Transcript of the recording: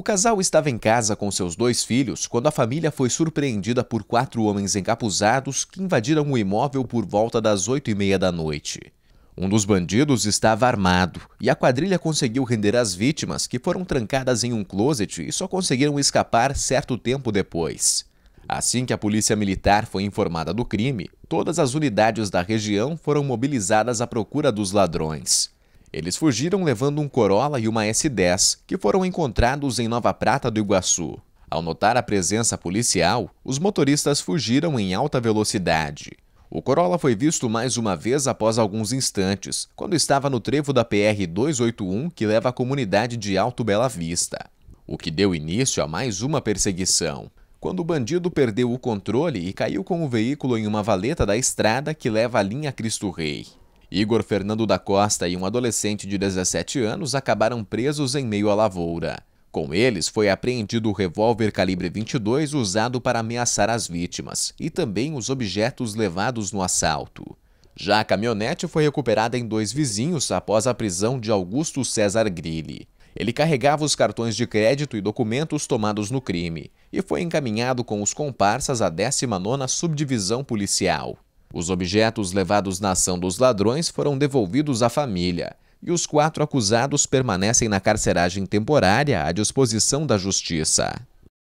O casal estava em casa com seus dois filhos quando a família foi surpreendida por quatro homens encapuzados que invadiram o imóvel por volta das oito e meia da noite. Um dos bandidos estava armado e a quadrilha conseguiu render as vítimas, que foram trancadas em um closet e só conseguiram escapar certo tempo depois. Assim que a polícia militar foi informada do crime, todas as unidades da região foram mobilizadas à procura dos ladrões. Eles fugiram levando um Corolla e uma S10, que foram encontrados em Nova Prata do Iguaçu. Ao notar a presença policial, os motoristas fugiram em alta velocidade. O Corolla foi visto mais uma vez após alguns instantes, quando estava no trevo da PR 281 que leva à comunidade de Alto Bela Vista. O que deu início a mais uma perseguição, quando o bandido perdeu o controle e caiu com o veículo em uma valeta da estrada que leva à linha Cristo Rei. Igor Fernando da Costa e um adolescente de 17 anos acabaram presos em meio à lavoura. Com eles foi apreendido o revólver calibre 22 usado para ameaçar as vítimas e também os objetos levados no assalto. Já a caminhonete foi recuperada em dois vizinhos após a prisão de Augusto César Grilli. Ele carregava os cartões de crédito e documentos tomados no crime e foi encaminhado com os comparsas à 19ª Subdivisão Policial. Os objetos levados na ação dos ladrões foram devolvidos à família e os quatro acusados permanecem na carceragem temporária à disposição da Justiça.